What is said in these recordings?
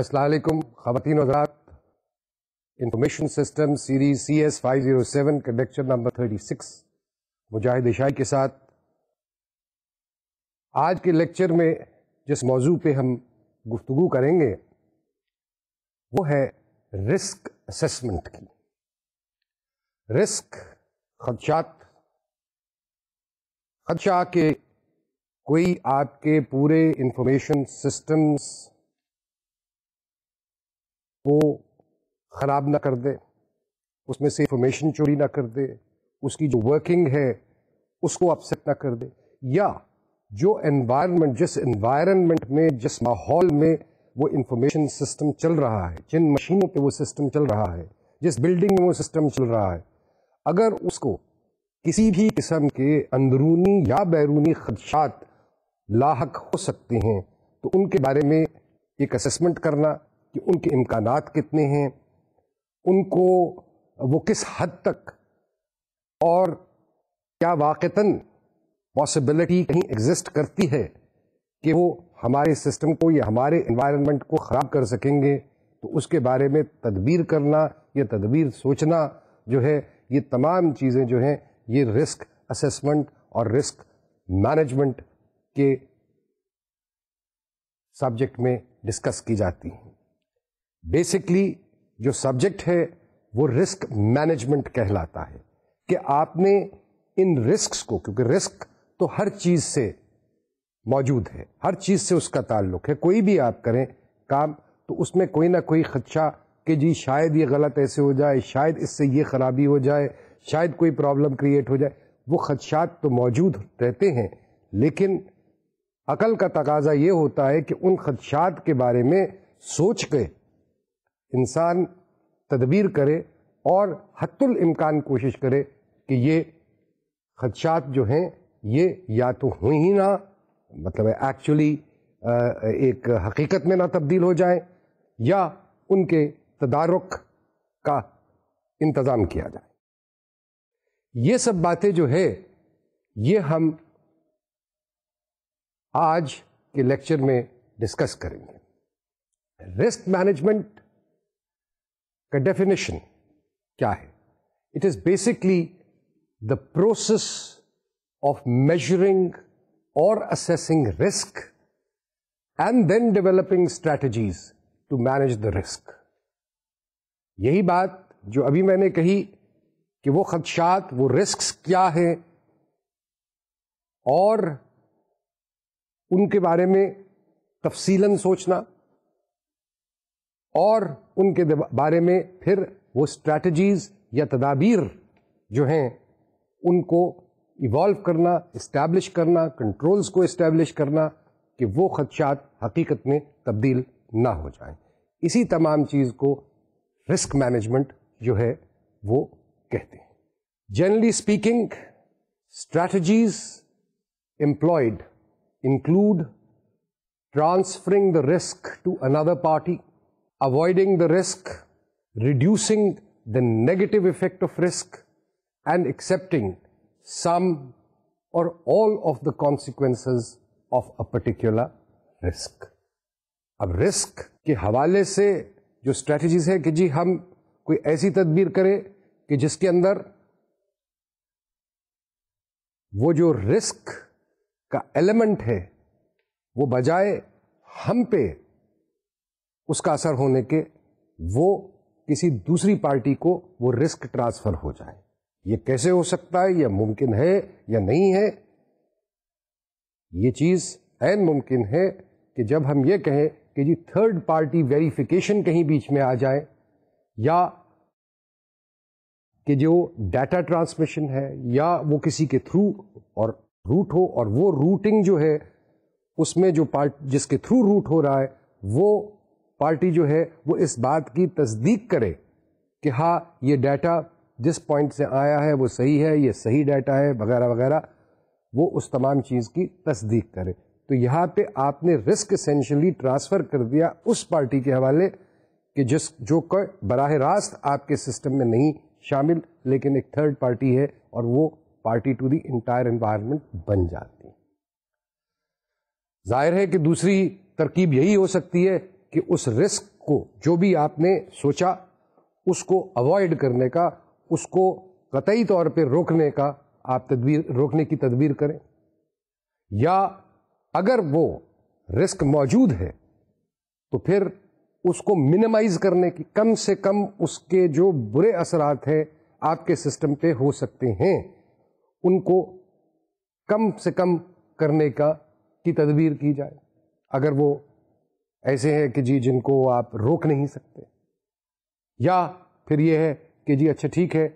असलकुम खातिन हजरात information system series C S five zero seven का lecture number thirty six Mujahid Shahi के साथ आज के लेक्चर में जिस मौजू पे हम गुफ्तु करेंगे वो है रिस्क असमेंट की रिस्क खदशात खदशा के कोई आपके पूरे इंफॉर्मेशन सिस्टम्स वो ख़राब ना कर दे उसमें से इंफॉर्मेशन चोरी ना कर दे उसकी जो वर्किंग है उसको अपसेट ना कर दे या जो एनवायरनमेंट जिस एनवायरनमेंट में जिस माहौल में वो इंफॉर्मेशन सिस्टम चल रहा है जिन मशीनों पे वो सिस्टम चल रहा है जिस बिल्डिंग में वो सिस्टम चल रहा है अगर उसको किसी भी किस्म के अंदरूनी या बैरूनी खदशात लाक हो सकते हैं तो उनके बारे में एक असमेंट करना कि उनके इम्कान कितने हैं उनको वो किस हद तक और क्या वाक़ता पॉसिबिलिटी कहीं एग्जिस्ट करती है कि वो हमारे सिस्टम को या हमारे इन्वायरमेंट को ख़राब कर सकेंगे तो उसके बारे में तदबीर करना या तदबीर सोचना जो है ये तमाम चीज़ें जो हैं ये रिस्क असेसमेंट और रिस्क मैनेजमेंट के सब्जेक्ट में डिस्कस की जाती हैं बेसिकली जो सब्जेक्ट है वो रिस्क मैनेजमेंट कहलाता है कि आपने इन रिस्क को क्योंकि रिस्क तो हर चीज से मौजूद है हर चीज से उसका ताल्लुक है कोई भी आप करें काम तो उसमें कोई ना कोई खदशा कि जी शायद ये गलत ऐसे हो जाए शायद इससे ये खराबी हो जाए शायद कोई प्रॉब्लम क्रिएट हो जाए वो खदशात तो मौजूद रहते हैं लेकिन अकल का तकाजा ये होता है कि उन खदशात के बारे में सोच के इंसान तदबीर करे और हत्तुल इम्कान कोशिश करे कि ये खदशात जो हैं ये या तो हुई ही ना मतलब एक्चुअली एक हकीकत में ना तब्दील हो जाए या उनके तदारक का इंतज़ाम किया जाए ये सब बातें जो है ये हम आज के लेक्चर में डिस्कस करेंगे रिस्क मैनेजमेंट का डेफिनेशन क्या है it is basically the process of measuring और assessing risk and then developing strategies to manage the risk यही बात जो अभी मैंने कही कि वो खदशात वो रिस्क क्या हैं और उनके बारे में तफसीलन सोचना और उनके बारे में फिर वो स्ट्रैटजीज़ या तदाबीर जो हैं उनको इवॉल्व करना इस्टेब्लिश करना कंट्रोल्स को इस्टेब्लिश करना कि वो खदशात हकीकत में तब्दील ना हो जाएं इसी तमाम चीज़ को रिस्क मैनेजमेंट जो है वो कहते हैं generally speaking strategies employed include transferring the risk to another party avoiding the risk, reducing the negative effect of risk, and accepting some or all of the consequences of a particular risk. अब risk के हवाले से जो strategies है कि जी हम कोई ऐसी तदबीर करें कि जिसके अंदर वो जो रिस्क का एलिमेंट है वो बजाय हम पे उसका असर होने के वो किसी दूसरी पार्टी को वो रिस्क ट्रांसफर हो जाए ये कैसे हो सकता है या मुमकिन है या नहीं है ये चीज़ ऐन मुमकिन है कि जब हम ये कहें कि जी थर्ड पार्टी वेरिफिकेशन कहीं बीच में आ जाए या कि जो डाटा ट्रांसमिशन है या वो किसी के थ्रू और रूट हो और वो रूटिंग जो है उसमें जो पार्ट जिसके थ्रू रूट हो रहा है वो पार्टी जो है वो इस बात की तस्दीक करे कि हाँ ये डाटा जिस पॉइंट से आया है वो सही है ये सही डाटा है वगैरह वगैरह वो उस तमाम चीज़ की तस्दीक करे तो यहाँ पे आपने रिस्क इसेंशली ट्रांसफ़र कर दिया उस पार्टी के हवाले कि जिस जो बराह रास्त आपके सिस्टम में नहीं शामिल लेकिन एक थर्ड पार्टी है और वो party to the entire environment बन जाती है जाहिर है कि दूसरी तरकीब यही हो सकती है कि उस रिस्क को जो भी आपने सोचा उसको अवॉइड करने का उसको कतई तौर पे रोकने का आप तदबीर रोकने की तदबीर करें या अगर वो रिस्क मौजूद है तो फिर उसको मिनिमाइज करने की कम से कम उसके जो बुरे असरात हैं आपके सिस्टम पे हो सकते हैं उनको कम से कम करने का की तदबीर की जाए अगर वो ऐसे हैं कि जी जिनको आप रोक नहीं सकते या फिर यह है कि जी अच्छा ठीक है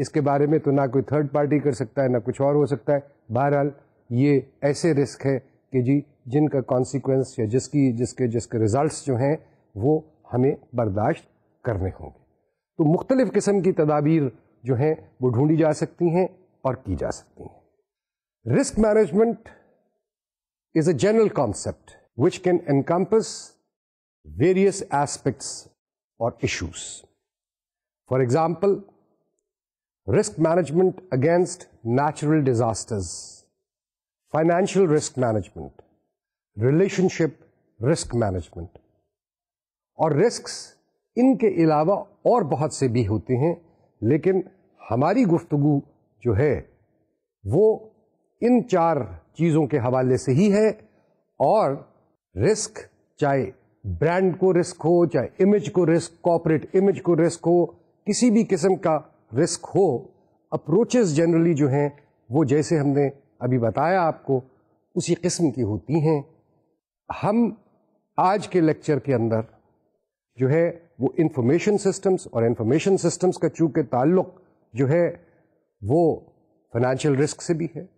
इसके बारे में तो ना कोई थर्ड पार्टी कर सकता है ना कुछ और हो सकता है बहरहाल ये ऐसे रिस्क है कि जी जिनका कॉन्सिक्वेंस या जिसकी जिसके जिसके रिज़ल्ट जो हैं वो हमें बर्दाश्त करने होंगे तो मुख्तलिफ़ किस्म की तदाबीर जो हैं वो ढूंढी जा सकती हैं और की जा सकती हैं risk management is a general concept which can encompass various aspects or issues. For example, risk management against natural disasters, financial risk management, relationship risk management, اور رسکس ان کے علاوہ اور بہت سے بھی ہوتے ہیں لیکن ہماری گفتگو جو ہے وہ ان چار چیزوں کے حوالے سے ہی ہے اور رسک چاہے ब्रांड को रिस्क हो चाहे इमेज को रिस्क कॉपरेट इमेज को रिस्क हो किसी भी किस्म का रिस्क हो अप्रोचेस जनरली जो हैं वो जैसे हमने अभी बताया आपको उसी किस्म की होती हैं हम आज के लेक्चर के अंदर जो है वो इंफॉर्मेशन सिस्टम्स और इंफॉर्मेशन सिस्टम्स का चूँकि ताल्लुक जो है वो फाइनेंशियल रिस्क से भी है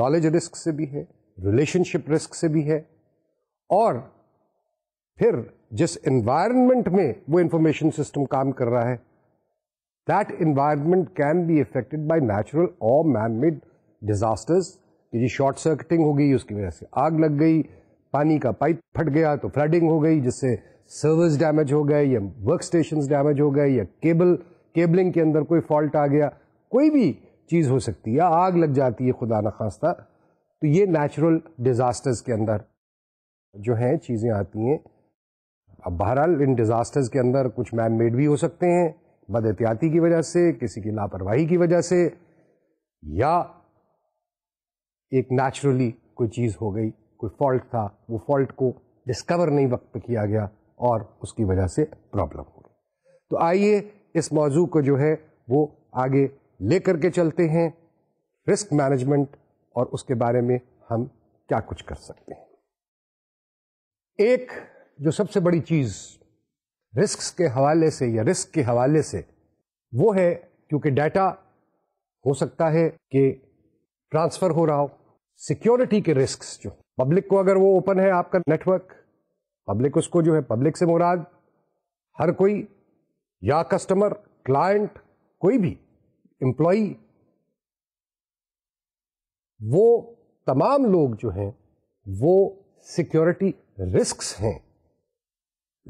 नॉलेज रिस्क से भी है रिलेशनशिप रिस्क से भी है और फिर जिस इन्वायरमेंट में वो इंफॉर्मेशन सिस्टम काम कर रहा है that environment can be affected by natural और मैन मेड डिजास्टर्स कि जी शॉर्ट सर्किटिंग हो गई उसकी वजह से आग लग गई पानी का पाइप फट गया तो फ्लडिंग हो गई जिससे सर्वर्स डैमेज हो गए या वर्क स्टेशन डैमेज हो गए या केबल केबलिंग के अंदर कोई फॉल्ट आ गया कोई भी चीज़ हो सकती है आग लग जाती है खुदा न खास्ता तो ये नेचुरल डिज़ास्टर्स के अंदर जो हैं चीज़ें आती हैं अब बहरहाल इन डिज़ास्टर्स के अंदर कुछ मैन मेड भी हो सकते हैं बद एहतियाती की वजह से किसी की लापरवाही की वजह से या एक नेचुरली कोई चीज़ हो गई कोई फॉल्ट था वो फॉल्ट को डिस्कवर नहीं वक्त पे किया गया और उसकी वजह से प्रॉब्लम हो गई तो आइए इस मौजू को जो है वो आगे ले करके चलते हैं रिस्क मैनेजमेंट और उसके बारे में हम क्या कुछ कर सकते हैं एक जो सबसे बड़ी चीज़ रिस्क के हवाले से या रिस्क के हवाले से वो है क्योंकि डाटा हो सकता है कि ट्रांसफ़र हो रहा हो सिक्योरिटी के रिस्क जो पब्लिक को अगर वो ओपन है आपका नेटवर्क पब्लिक उसको जो है पब्लिक से मुराद हर कोई या कस्टमर क्लाइंट कोई भी एम्प्लॉय वो तमाम लोग जो हैं वो सिक्योरिटी रिस्क हैं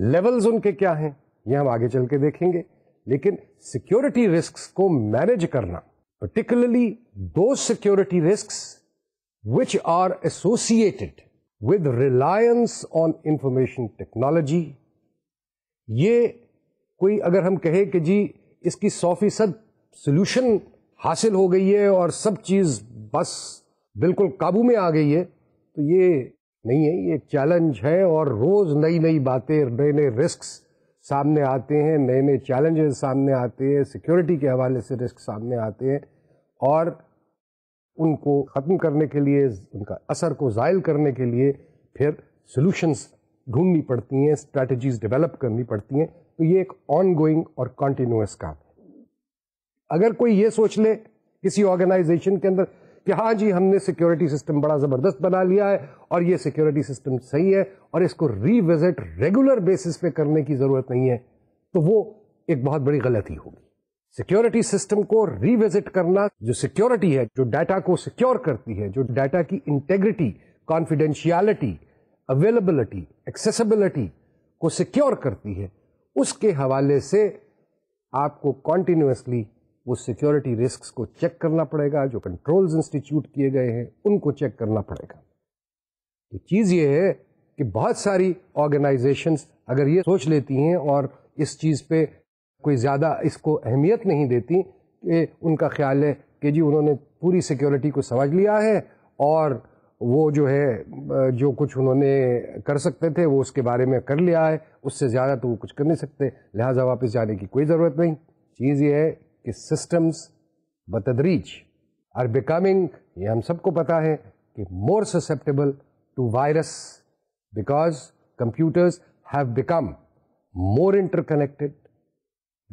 लेवल्स उनके क्या हैं ये हम आगे चल के देखेंगे लेकिन सिक्योरिटी रिस्क को मैनेज करना particularly to security risk which are associated with reliance on information technology ये कोई अगर हम कहें कि जी इसकी सौ फीसद सोल्यूशन हासिल हो गई है और सब चीज़ बस बिल्कुल काबू में आ गई है तो ये नहीं है ये चैलेंज है और रोज़ नई नई बातें नए नए रिस्क सामने आते हैं नए नए चैलेंजेस सामने आते हैं सिक्योरिटी के हवाले से रिस्क सामने आते हैं और उनको ख़त्म करने के लिए उनका असर को ज़ायल करने के लिए फिर सॉल्यूशंस ढूंढनी पड़ती हैं स्ट्रैटेजीज डेवलप करनी पड़ती हैं तो ये एक ऑन गोइंग और कॉन्टीन्यूस काम है अगर कोई ये सोच ले किसी ऑर्गेनाइजेशन के अंदर कि हाँ जी हमने सिक्योरिटी सिस्टम बड़ा ज़बरदस्त बना लिया है और ये सिक्योरिटी सिस्टम सही है और इसको रीविजिट रेगुलर बेसिस पे करने की ज़रूरत नहीं है तो वो एक बहुत बड़ी गलती होगी सिक्योरिटी सिस्टम को रिविजिट करना जो सिक्योरिटी है जो डाटा को सिक्योर करती है जो डाटा की इंटेग्रिटी कॉन्फिडेंशियालिटी अवेलेबिलिटी एक्सेसिबिलिटी को सिक्योर करती है उसके हवाले से आपको कॉन्टिन्यूसली वो सिक्योरिटी रिस्क को चेक करना पड़ेगा जो कंट्रोल्स इंस्टीट्यूट किए गए हैं उनको चेक करना पड़ेगा तो चीज़ ये है कि बहुत सारी ऑर्गेनाइजेशंस अगर ये सोच लेती हैं और इस चीज़ पे कोई ज़्यादा इसको अहमियत नहीं देती कि उनका ख्याल है कि जी उन्होंने पूरी सिक्योरिटी को समझ लिया है और वो जो है जो कुछ उन्होंने कर सकते थे वो उसके बारे में कर लिया है उससे ज़्यादा तो वो कुछ कर नहीं सकते लिहाजा वापस जाने की कोई ज़रूरत नहीं चीज़ ये है कि सिस्टम्स बतदरीज आर बिकमिंग ये हम सबको पता है कि more susceptible to virus because computers have become more interconnected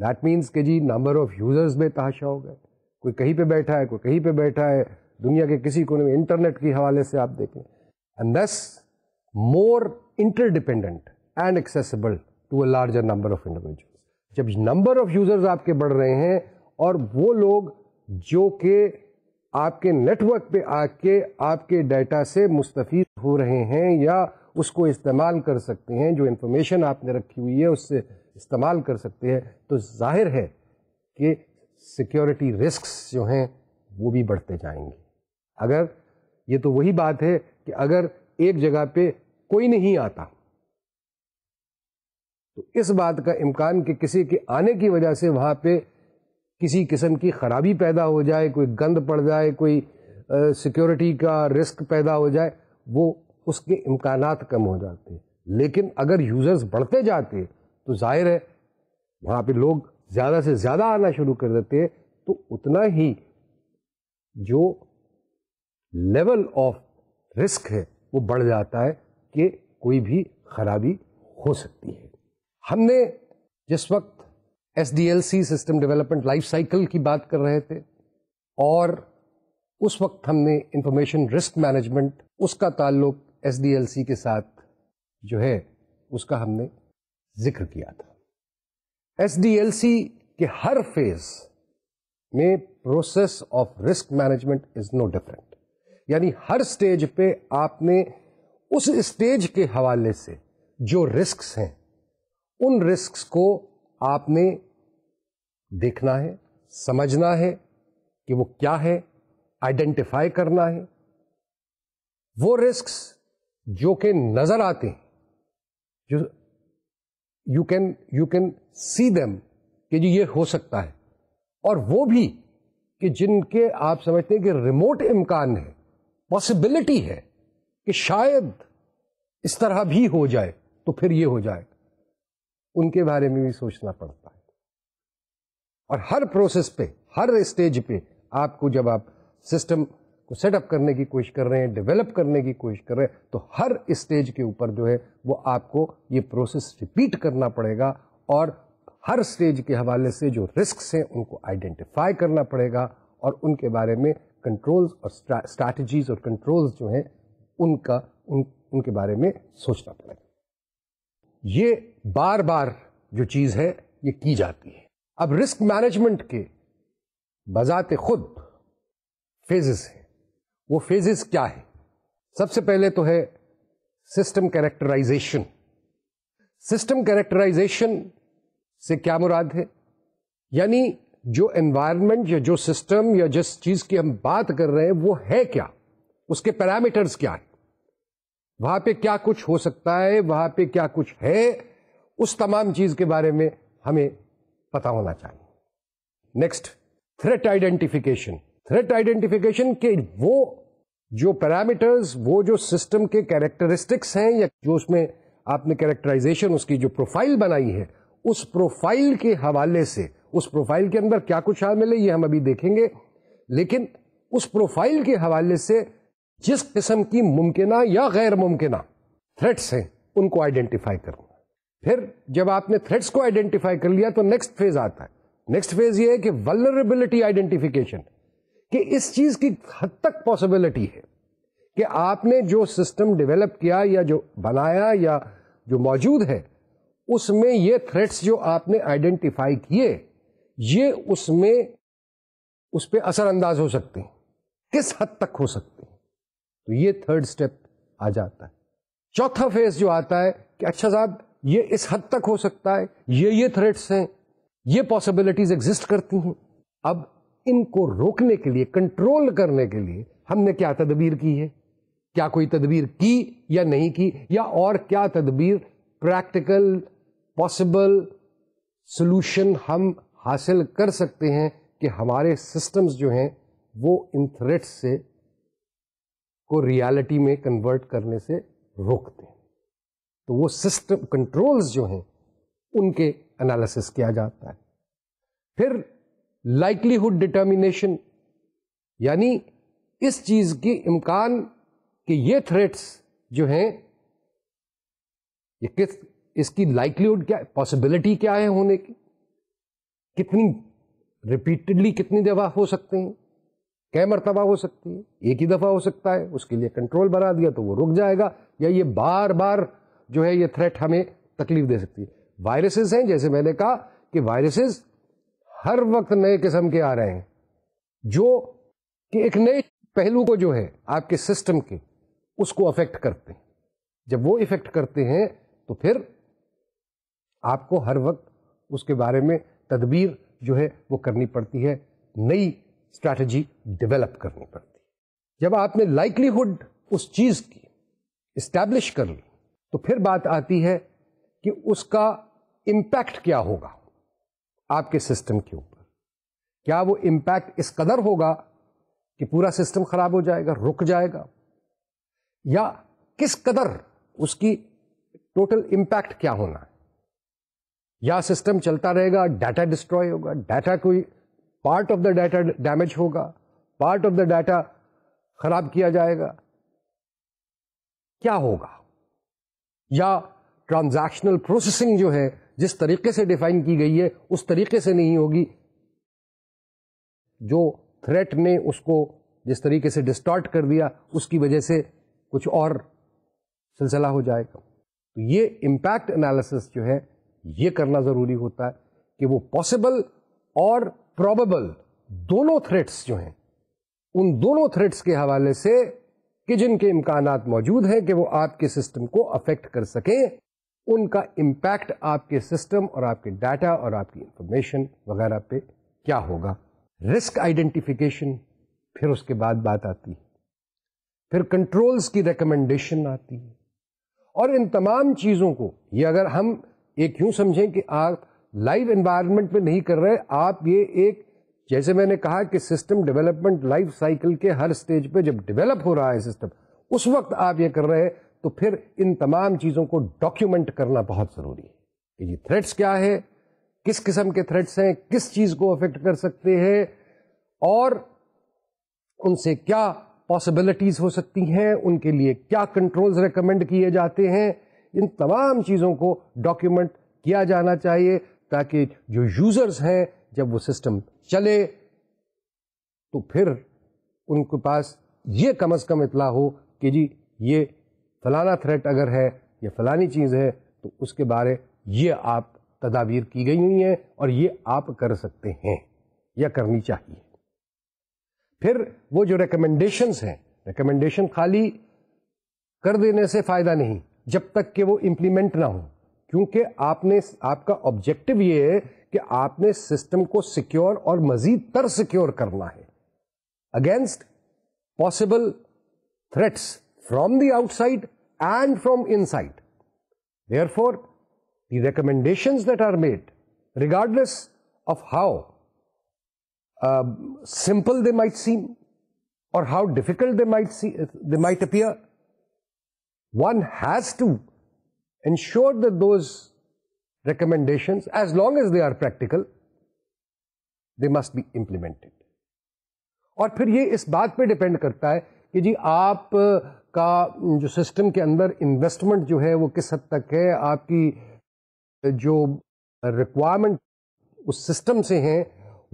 that means कि जी नंबर ऑफ यूजर्स में तहाशा हो गए कोई कहीं पे बैठा है कोई कहीं पे बैठा है दुनिया के किसी कोने में इंटरनेट के हवाले से आप देखें and thus more interdependent and accessible to a larger number of individuals जब नंबर ऑफ यूजर्स आपके बढ़ रहे हैं और वो लोग जो कि आपके नेटवर्क पे आके आपके डाटा से मुस्तफ़ हो रहे हैं या उसको इस्तेमाल कर सकते हैं जो इन्फॉर्मेशन आपने रखी हुई है उससे इस्तेमाल कर सकते हैं तो जाहिर है कि सिक्योरिटी रिस्क जो हैं वो भी बढ़ते जाएंगे अगर ये तो वही बात है कि अगर एक जगह पे कोई नहीं आता तो इस बात का इम्कान कि किसी के आने की वजह से वहाँ पे किसी किस्म की ख़राबी पैदा हो जाए कोई गंद पड़ जाए कोई सिक्योरिटी का रिस्क पैदा हो जाए वो उसके इम्कान कम हो जाते लेकिन अगर यूज़र्स बढ़ते जाते तो जाहिर है वहाँ पे लोग ज़्यादा से ज़्यादा आना शुरू कर देते तो उतना ही जो लेवल ऑफ रिस्क है वो बढ़ जाता है कि कोई भी खराबी हो सकती है हमने जिस वक्त एस सिस्टम डेवलपमेंट लाइफ साइकिल की बात कर रहे थे और उस वक्त हमने इंफॉर्मेशन रिस्क मैनेजमेंट उसका ताल्लुक एस के साथ जो है उसका हमने जिक्र किया था एस के हर फेज में process of risk management is no different यानी हर स्टेज पे आपने उस स्टेज के हवाले से जो रिस्क हैं उन रिस्क को आपने देखना है समझना है कि वो क्या है आइडेंटिफाई करना है वो रिस्क जो कि नजर आते हैं जो you can you can see them कि जी ये हो सकता है और वो भी कि जिनके आप समझते हैं कि रिमोट इम्कान है पॉसिबिलिटी है कि शायद इस तरह भी हो जाए तो फिर ये हो जाए उनके बारे में भी सोचना पड़ता है और हर प्रोसेस पे हर स्टेज पे आपको जब आप सिस्टम को सेटअप करने की कोशिश कर रहे हैं डेवलप करने की कोशिश कर रहे हैं तो हर स्टेज के ऊपर जो है वो आपको ये प्रोसेस रिपीट करना पड़ेगा और हर स्टेज के हवाले से जो रिस्क हैं उनको आइडेंटिफाई करना पड़ेगा और उनके बारे में कंट्रोल्स और स्ट्रैटेजीज और कंट्रोल्स जो हैं उनका उन उनके बारे में सोचना पड़ेगा ये बार बार जो चीज़ है ये की जाती है अब रिस्क मैनेजमेंट के बजात खुद फेजेस हैं वो फेजेस क्या है सबसे पहले तो है सिस्टम कैरेक्टराइजेशन सिस्टम कैरेक्टराइजेशन से क्या मुराद है यानी जो एनवायरनमेंट या जो सिस्टम या जिस चीज की हम बात कर रहे हैं वो है क्या उसके पैरामीटर्स क्या है वहां पे क्या कुछ हो सकता है वहां पे क्या कुछ है उस तमाम चीज के बारे में हमें पता होना चाहिए next threat identification threat identification के वो जो पैरामीटर्स वो जो सिस्टम के कैरेक्टरिस्टिक्स हैं या जो उसमें आपने कैरेक्टराइजेशन उसकी जो प्रोफाइल बनाई है उस प्रोफाइल के हवाले से उस प्रोफाइल के अंदर क्या कुछ शामिल है ये हम अभी देखेंगे लेकिन उस प्रोफाइल के हवाले से जिस किस्म की मुमकिन या गैर मुमकिन थ्रेट्स हैं उनको आइडेंटिफाई करना फिर जब आपने थ्रेट्स को आइडेंटिफाई कर लिया तो नेक्स्ट फेज आता है नेक्स्ट फेज ये है कि वलरेबिलिटी आइडेंटिफिकेशन कि इस चीज की हद तक पॉसिबिलिटी है कि आपने जो सिस्टम डेवलप किया या जो बनाया या जो मौजूद है उसमें ये थ्रेट्स जो आपने आइडेंटिफाई किए ये उसमें उस पर असरअंदाज हो सकते हैं किस हद तक हो सकते हैं तो ये थर्ड स्टेप आ जाता है चौथा फेज जो आता है कि अच्छा साहब ये इस हद तक हो सकता है ये ये थ्रेट्स हैं ये पॉसिबिलिटीज एग्जिस्ट करती हैं अब इनको रोकने के लिए कंट्रोल करने के लिए हमने क्या तदबीर की है क्या कोई तदबीर की या नहीं की या और क्या तदबीर प्रैक्टिकल पॉसिबल सोल्यूशन हम हासिल कर सकते हैं कि हमारे सिस्टम्स जो हैं वो इन थ्रेट्स से को रियलिटी में कन्वर्ट करने से रोकते हैं तो वो सिस्टम कंट्रोल्स जो हैं उनके एनालिसिस किया जाता है फिर लाइकलीहुड डिटर्मिनेशन यानी इस चीज के इम्कान कि ये थ्रेट्स जो हैं किस इसकी लाइकलीहुड क्या पॉसिबिलिटी क्या है होने की कितनी रिपीटेडली कितनी दफा हो सकते हैं कै मरतबा हो सकती है एक ही दफ़ा हो सकता है उसके लिए कंट्रोल बना दिया तो वो रुक जाएगा या ये बार बार जो है ये थ्रेट हमें तकलीफ दे सकती है वायरसेस हैं जैसे मैंने कहा कि वायरसेस हर वक्त नए किस्म के आ रहे हैं जो कि एक नए पहलू को जो है आपके सिस्टम के उसको अफेक्ट करते हैं जब वो इफेक्ट करते हैं तो फिर आपको हर वक्त उसके बारे में तदबीर जो है वो करनी पड़ती है नई स्ट्रैटेजी डेवलप करनी पड़ती है जब आपने लाइवलीहुड उस चीज़ की इस्टेब्लिश कर ली तो फिर बात आती है कि उसका इम्पैक्ट क्या होगा आपके सिस्टम के ऊपर क्या वो इम्पैक्ट इस कदर होगा कि पूरा सिस्टम खराब हो जाएगा रुक जाएगा या किस कदर उसकी टोटल इम्पैक्ट क्या होना है या सिस्टम चलता रहेगा डाटा डिस्ट्रॉय होगा डाटा कोई part of the data damage होगा पार्ट ऑफ द डाटा खराब किया जाएगा क्या होगा या ट्रांजैक्शनल प्रोसेसिंग जो है जिस तरीके से डिफाइन की गई है उस तरीके से नहीं होगी जो थ्रेट ने उसको जिस तरीके से डिस्टॉर्ट कर दिया उसकी वजह से कुछ और सिलसिला हो जाएगा तो ये इम्पैक्ट एनालिसिस जो है ये करना ज़रूरी होता है कि वो पॉसिबल और प्रॉबेबल दोनों थ्रेट्स जो हैं उन दोनों थ्रेट्स के हवाले से कि जिनके इम्कान मौजूद हैं कि वो आपके सिस्टम को अफेक्ट कर सकें उनका इम्पैक्ट आपके सिस्टम और आपके डाटा और आपकी इंफॉर्मेशन वगैरह पे क्या होगा रिस्क आइडेंटिफिकेशन फिर उसके बाद बात आती है फिर कंट्रोल्स की रिकमेंडेशन आती है और इन तमाम चीज़ों को ये अगर हम एक यूं समझें कि आप लाइव एनवायरनमेंट में नहीं कर रहे आप ये एक जैसे मैंने कहा कि सिस्टम डेवलपमेंट लाइफ साइकिल के हर स्टेज पे जब डेवलप हो रहा है सिस्टम उस वक्त आप ये कर रहे हैं तो फिर इन तमाम चीज़ों को डॉक्यूमेंट करना बहुत ज़रूरी है कि ये थ्रेट्स क्या है किस किस्म के थ्रेट्स हैं किस चीज़ को अफेक्ट कर सकते हैं और उनसे क्या पॉसिबिलिटीज़ हो सकती हैं उनके लिए क्या कंट्रोल्स रिकमेंड किए जाते हैं इन तमाम चीज़ों को डॉक्यूमेंट किया जाना चाहिए ताकि जो यूज़र्स हैं जब वो सिस्टम चले तो फिर उनके पास ये कम अज़ कम इतला हो कि जी ये फलाना थ्रेट अगर है या फलानी चीज़ है तो उसके बारे ये आप तदाबीर की गई हुई हैं और ये आप कर सकते हैं या करनी चाहिए फिर वो जो रिकमेंडेशंस हैं रिकमेंडेशन खाली कर देने से फ़ायदा नहीं जब तक कि वो इम्प्लीमेंट ना हो क्योंकि आपने आपका ऑब्जेक्टिव ये है कि आपने सिस्टम को सिक्योर और मजीद तर सिक्योर करना है against possible threats from the outside and from inside therefore the recommendations that are made regardless of how uh, simple they might seem or how difficult they might see they might appear one has to ensure that those recommendations, as long as they are practical, they must be implemented. और फिर ये इस बात पे depend करता है कि जी आप का जो सिस्टम के अंदर इन्वेस्टमेंट जो है वो किस हद तक है आपकी जो रिक्वायरमेंट उस सिस्टम से हैं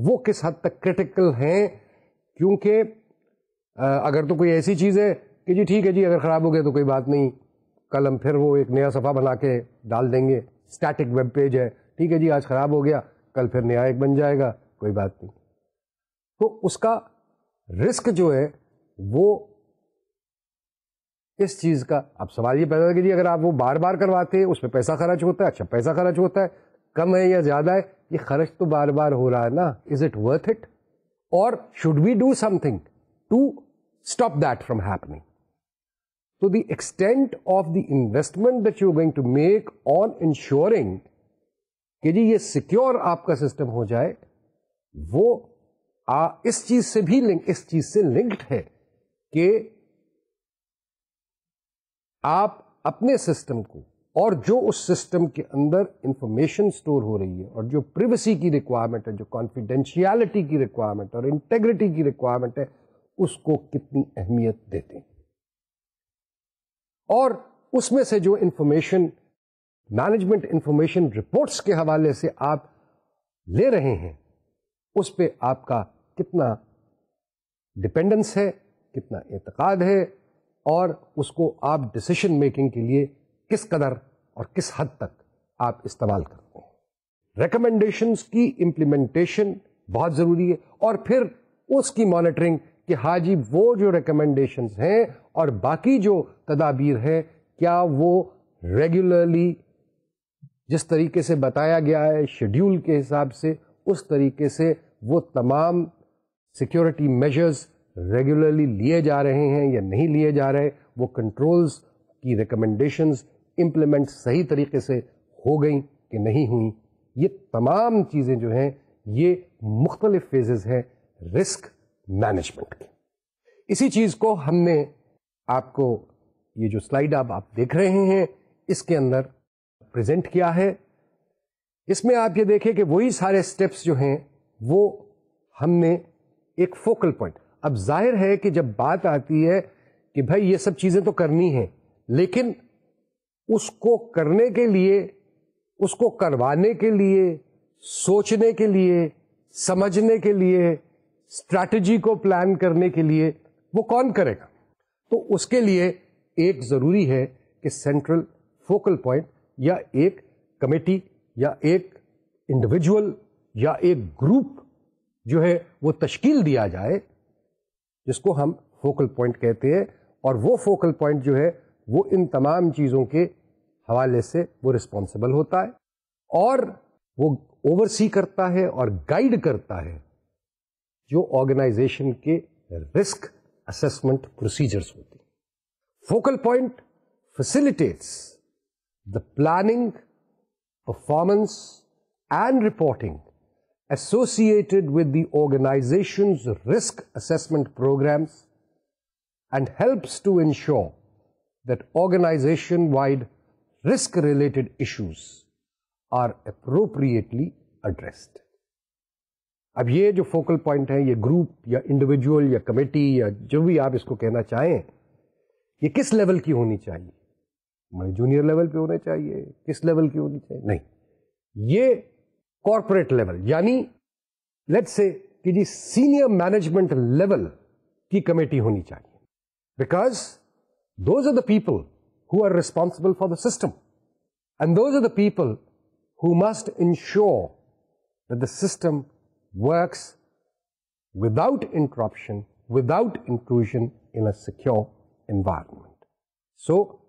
वो किस हद तक क्रिटिकल हैं क्योंकि अगर तो कोई ऐसी चीज़ है कि जी ठीक है जी अगर ख़राब हो गया तो कोई बात नहीं कल हम फिर वो एक नया सफ़ा बना के डाल देंगे स्टैटिक वेब पेज है ठीक है जी आज ख़राब हो गया कल फिर नया एक बन जाएगा कोई बात नहीं तो उसका रिस्क जो है वो इस चीज़ का आप सवाल ये पैदा कीजिए अगर आप वो बार बार करवाते हैं उसमें पैसा खर्च होता है अच्छा पैसा खर्च होता है कम है या ज़्यादा है ये खर्च तो बार बार हो रहा है ना इज़ इट वर्थ इट और should we do something to stop that from happening So the extent of the investment that you are going to make on ensuring कि जी ये सिक्योर आपका सिस्टम हो जाए वो आ, इस चीज से भी लिंक इस चीज से लिंक्ड है कि आप अपने सिस्टम को और जो उस सिस्टम के अंदर इंफॉर्मेशन स्टोर हो रही है और जो प्रिवेसी की रिक्वायरमेंट है जो कॉन्फिडेंशियलिटी की रिक्वायरमेंट है और इंटेग्रिटी की रिक्वायरमेंट है उसको कितनी अहमियत देते हैं और उसमें से जो इंफॉर्मेशन मैनेजमेंट इंफॉर्मेशन रिपोर्ट्स के हवाले से आप ले रहे हैं उस पर आपका कितना डिपेंडेंस है कितना एतकाद है और उसको आप डिसीशन मेकिंग के लिए किस कदर और किस हद तक आप इस्तेमाल करते हैं रिकमेंडेशंस की इम्प्लीमेंटेशन बहुत ज़रूरी है और फिर उसकी मॉनिटरिंग कि हाँ जी वो जो रिकमेंडेशन हैं और बाकी जो तदाबीर हैं क्या वो रेगुलरली जिस तरीके से बताया गया है शेड्यूल के हिसाब से उस तरीके से वो तमाम सिक्योरिटी मेजर्स रेगुलरली लिए जा रहे हैं या नहीं लिए जा रहे वो कंट्रोल्स की रिकमेंडेशंस इम्प्लीमेंट सही तरीके से हो गई कि नहीं हुई ये तमाम चीज़ें जो हैं ये मुख्तलिफ़ फेजेज़ हैं रिस्क मैनेजमेंट की इसी चीज को हमने आपको ये जो स्लाइड अब आप देख रहे हैं इसके अंदर प्रेजेंट किया है इसमें आप ये देखें कि वही सारे स्टेप्स जो हैं वो हमने एक फोकल पॉइंट अब जाहिर है कि जब बात आती है कि भाई ये सब चीज़ें तो करनी है लेकिन उसको करने के लिए उसको करवाने के लिए सोचने के लिए समझने के लिए स्ट्रैटेजी को प्लान करने के लिए वो कौन करेगा तो उसके लिए एक ज़रूरी है कि सेंट्रल फोकल पॉइंट या एक कमेटी या एक इंडिविजुअल या एक ग्रुप जो है वो तश्कील दिया जाए जिसको हम फोकल पॉइंट कहते हैं और वो फोकल पॉइंट जो है वो इन तमाम चीज़ों के हवाले से वो रिस्पॉन्सिबल होता है और वो ओवरसी करता है और गाइड करता है जो ऑर्गेनाइजेशन के रिस्क असेसमेंट प्रोसीजर्स होती focal point facilitates the planning performance and reporting associated with the organization's risk assessment programs and helps to ensure that organization-wide risk-related issues are appropriately addressed. अब ये जो focal point है ये group या individual या committee या जो भी आप इसको कहना चाहें ये किस लेवल की होनी चाहिए हमारे जूनियर लेवल पे होने चाहिए किस लेवल की होनी चाहिए नहीं ये कॉरपोरेट लेवल यानी लेट्स से कि जी सीनियर मैनेजमेंट लेवल की कमेटी होनी चाहिए because those are the people who are responsible for the system and those are the people who must ensure that the system works without interruption, without intrusion in a secure environment. So,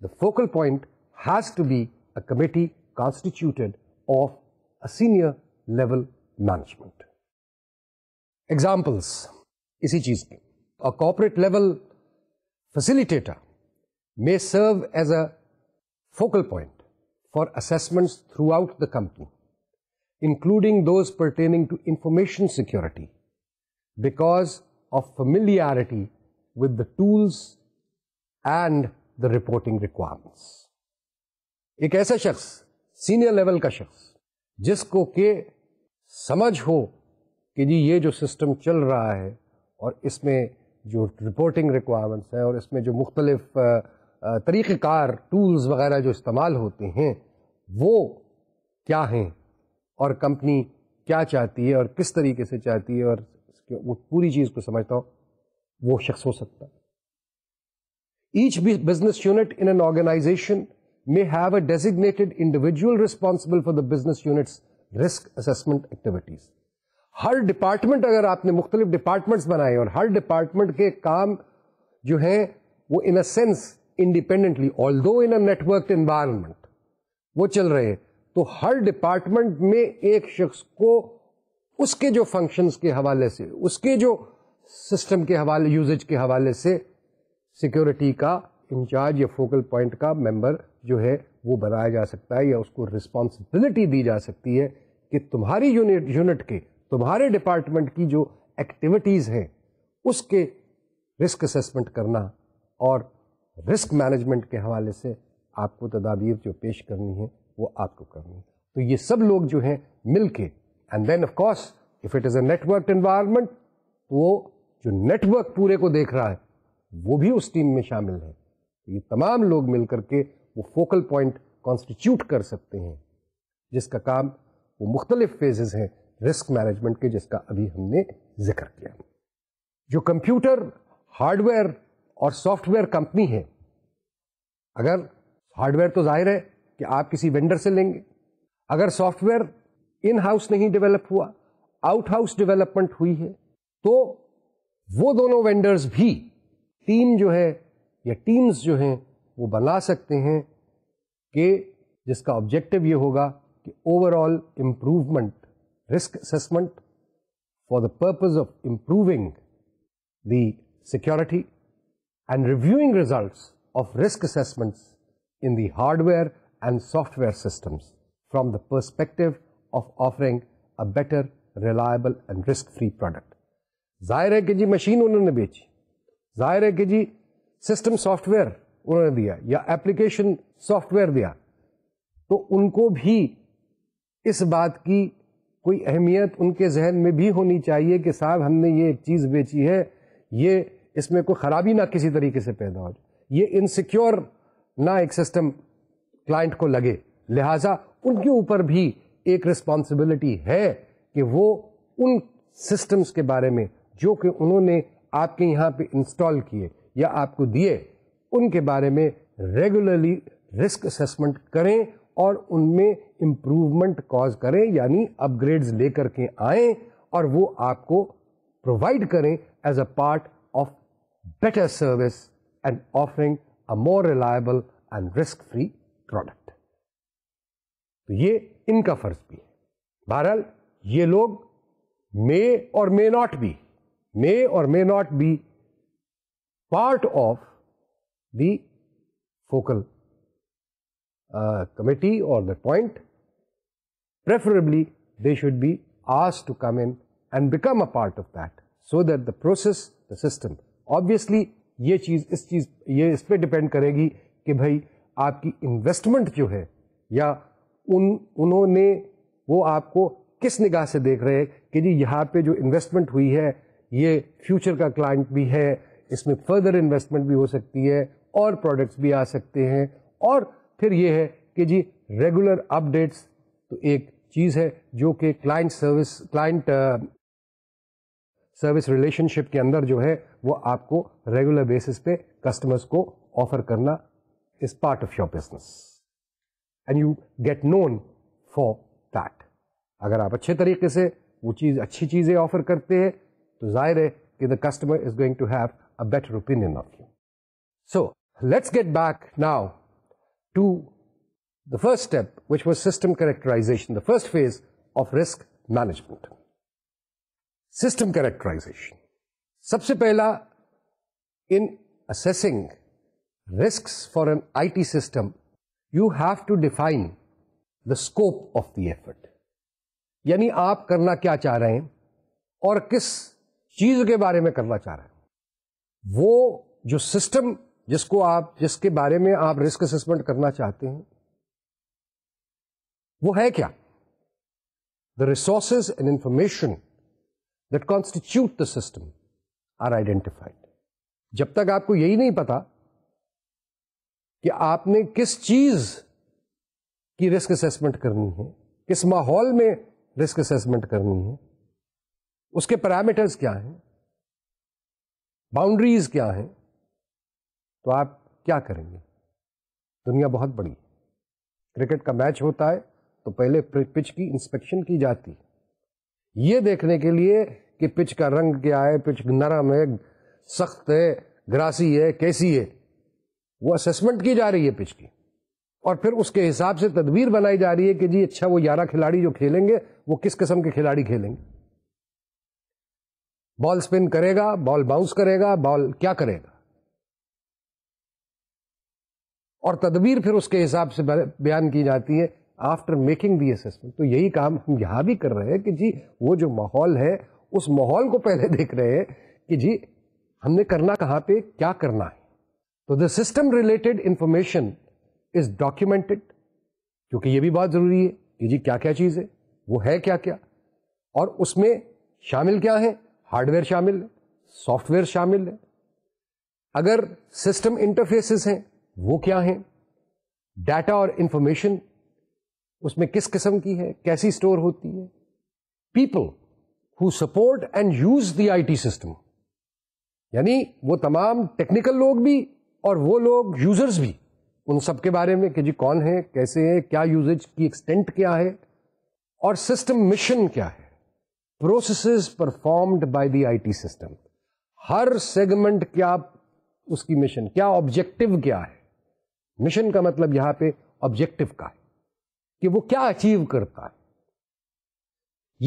the focal point has to be a committee constituted of a senior level management. Examples इसी a corporate level facilitator may serve as a focal point for assessments throughout the company. including those pertaining to information security, because of familiarity with the tools and the reporting requirements. एक ऐसा शख्स senior level का शख्स जिसको के समझ हो कि जी ये जो सिस्टम चल रहा है और इसमें जो रिपोर्टिंग रिक्वायरमेंट्स हैं और इसमें जो मुख्तलिफ तरीक़ार टूल्स वगैरह जो इस्तेमाल होते हैं वो क्या हैं और कंपनी क्या चाहती है और किस तरीके से चाहती है और वो पूरी चीज़ को समझता हूँ वो शख्स हो सकता है each business unit in an organization may have a designated individual responsible for the business unit's risk assessment activities. हर डिपार्टमेंट अगर आपने मुख्तलिफ डिपार्टमेंट्स बनाए और हर डिपार्टमेंट के काम जो हैं वो in a sense independently although in a network environment वो चल रहे हैं तो हर डिपार्टमेंट में एक शख्स को उसके जो फंक्शंस के हवाले से उसके जो सिस्टम के हवाले यूजेज के हवाले से सिक्योरिटी का इंचार्ज या फोकल पॉइंट का मेंबर जो है वो बनाया जा सकता है या उसको रिस्पॉन्सिबिलिटी दी जा सकती है कि तुम्हारी यूनिट यूनिट के तुम्हारे डिपार्टमेंट की जो एक्टिविटीज़ हैं उसके रिस्क असेसमेंट करना और रिस्क मैनेजमेंट के हवाले से आपको तदाबीर जो पेश करनी है वो आपको करनी तो ये सब लोग जो हैं मिल के and then of course if it is a network environment तो वो जो नेटवर्क पूरे को देख रहा है वो भी उस टीम में शामिल है तो ये तमाम लोग मिल करके वो फोकल पॉइंट कॉन्स्टिट्यूट कर सकते हैं जिसका काम वो मुख्तलिफ फेजेज हैं रिस्क मैनेजमेंट के जिसका अभी हमने जिक्र किया जो कंप्यूटर हार्डवेयर और सॉफ्टवेयर कंपनी है अगर हार्डवेयर तो जाहिर है कि आप किसी वेंडर से लेंगे अगर सॉफ्टवेयर इन हाउस नहीं डेवलप हुआ आउट हाउस डेवलपमेंट हुई है तो वो दोनों वेंडर्स भी टीम जो है या टीम्स जो हैं वो बना सकते हैं कि जिसका ऑब्जेक्टिव ये होगा कि overall improvement risk assessment for the purpose of improving the security and reviewing results of risk assessments in the hardware and software systems from the perspective of offering a better, reliable and risk-free product. ज़ाहिर है कि जी machine उन्होंने बेची ज़ाहिर है कि जी system software उन्होंने दिया या एप्लीकेशन सॉफ्टवेयर दिया तो उनको भी इस बात की कोई अहमियत उनके जहन में भी होनी चाहिए कि साहब हमने ये एक चीज़ बेची है ये इसमें कोई ख़राबी ना किसी तरीके से पैदा हो जाए ये इनसिक्योर ना एक सिस्टम क्लाइंट को लगे लिहाजा उनके ऊपर भी एक रिस्पॉन्सिबिलिटी है कि वो उन सिस्टम्स के बारे में जो कि उन्होंने आपके यहाँ पे इंस्टॉल किए या आपको दिए उनके बारे में रेगुलरली रिस्क असेसमेंट करें और उनमें इम्प्रूवमेंट कॉज करें यानी अपग्रेड्स लेकर के आएँ और वो आपको प्रोवाइड करें as a part of better service and offering a more reliable and risk free product तो ये इनका फर्ज भी है बहरहाल ये लोग मे और मे नॉट बी मे और may not be part of the focal committee और the point preferably they should be asked to come in and become a part of that so that the process the system obviously ये चीज इस चीज ये इस पे depend करेगी कि भाई आपकी इन्वेस्टमेंट जो है या उन उन्होंने वो आपको किस निगाह से देख रहे हैं कि जी यहाँ पे जो इन्वेस्टमेंट हुई है ये फ्यूचर का क्लाइंट भी है इसमें फर्दर इन्वेस्टमेंट भी हो सकती है और प्रोडक्ट्स भी आ सकते हैं और फिर ये है कि जी रेगुलर अपडेट्स तो एक चीज़ है जो कि client service client service relationship के अंदर जो है वो आपको रेगुलर बेसिस पे कस्टमर्स को ऑफर करना is part of your business and you get known for that agar aap offer karte hai to the customer is going to have a better opinion of you so let's get back now to the first step which was system characterization the first phase of risk management system characterization sabse in assessing risks for an IT system, you have to define the scope of the effort. यानी आप करना क्या चाह रहे हैं और किस चीज के बारे में करना चाह रहे हैं वो जो सिस्टम जिसको आप जिसके बारे में आप रिस्क असेसमेंट करना चाहते हैं वो है क्या the resources and information that constitute the system are identified जब तक आपको यही नहीं पता कि आपने किस चीज की रिस्क असेसमेंट करनी है किस माहौल में रिस्क असेसमेंट करनी है उसके पैरामीटर्स क्या हैं बाउंड्रीज क्या हैं तो आप क्या करेंगे दुनिया बहुत बड़ी क्रिकेट का मैच होता है तो पहले पिच की इंस्पेक्शन की जाती है ये देखने के लिए कि पिच का रंग क्या है पिच नरम है सख्त है ग्रासी है कैसी है वो असेसमेंट की जा रही है पिच की और फिर उसके हिसाब से तदबीर बनाई जा रही है कि जी अच्छा वो ग्यारह खिलाड़ी जो खेलेंगे वो किस किस्म के खिलाड़ी खेलेंगे बॉल स्पिन करेगा बॉल बाउंस करेगा बॉल क्या करेगा और तदबीर फिर उसके हिसाब से बयान की जाती है आफ्टर मेकिंग दी असेसमेंट तो यही काम हम यहाँ भी कर रहे हैं कि जी वो जो माहौल है उस माहौल को पहले देख रहे हैं कि जी हमने करना कहाँ पे क्या करना है तो the system related information is documented क्योंकि ये भी बात जरूरी है कि जी क्या क्या चीज़ है वो है क्या क्या और उसमें शामिल क्या है हार्डवेयर शामिल है सॉफ्टवेयर शामिल है अगर सिस्टम इंटरफेसेस हैं वो क्या हैं डाटा और इंफॉर्मेशन उसमें किस किस्म की है कैसी स्टोर होती है people who support and use the IT system यानी वो तमाम टेक्निकल लोग भी और वो लोग यूज़र्स भी उन सब के बारे में कि जी कौन है कैसे है क्या यूजेज की एक्सटेंट क्या है और सिस्टम मिशन क्या है processes performed by the IT system हर सेगमेंट क्या उसकी मिशन क्या ऑब्जेक्टिव क्या है मिशन का मतलब यहां पे ऑब्जेक्टिव का है कि वो क्या अचीव करता है